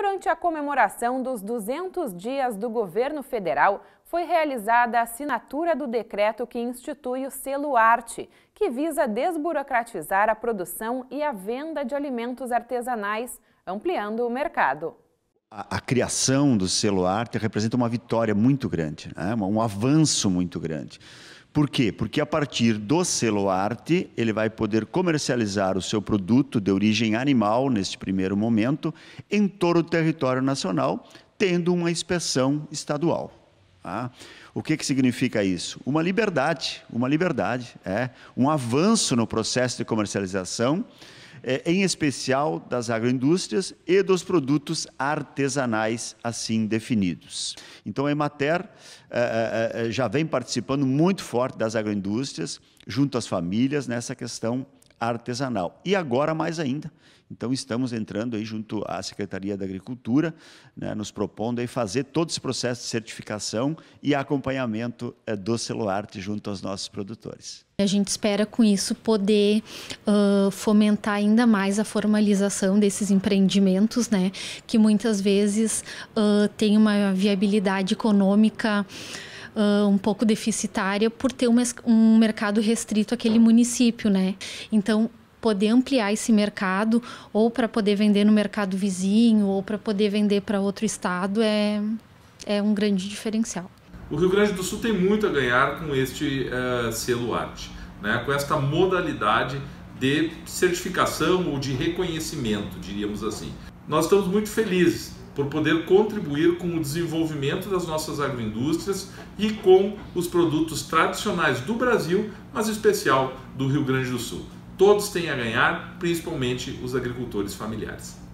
Durante a comemoração dos 200 dias do governo federal, foi realizada a assinatura do decreto que institui o selo Arte, que visa desburocratizar a produção e a venda de alimentos artesanais, ampliando o mercado. A, a criação do selo Arte representa uma vitória muito grande, né? um avanço muito grande. Por quê? Porque a partir do selo arte, ele vai poder comercializar o seu produto de origem animal, neste primeiro momento, em todo o território nacional, tendo uma inspeção estadual. Tá? o que, que significa isso? Uma liberdade, uma liberdade, é um avanço no processo de comercialização é, em especial das agroindústrias e dos produtos artesanais assim definidos. Então, a Emater é, é, já vem participando muito forte das agroindústrias, junto às famílias, nessa questão artesanal. E agora mais ainda, então estamos entrando aí junto à Secretaria da Agricultura, né, nos propondo aí fazer todo esse processo de certificação e acompanhamento é, do Celuarte junto aos nossos produtores. A gente espera com isso poder uh, fomentar ainda mais a formalização desses empreendimentos, né, que muitas vezes uh, tem uma viabilidade econômica uh, um pouco deficitária por ter um, um mercado restrito àquele município, né? Então, poder ampliar esse mercado ou para poder vender no mercado vizinho ou para poder vender para outro estado é, é um grande diferencial. O Rio Grande do Sul tem muito a ganhar com este uh, selo arte, né? com esta modalidade de certificação ou de reconhecimento, diríamos assim. Nós estamos muito felizes por poder contribuir com o desenvolvimento das nossas agroindústrias e com os produtos tradicionais do Brasil, mas em especial do Rio Grande do Sul. Todos têm a ganhar, principalmente os agricultores familiares.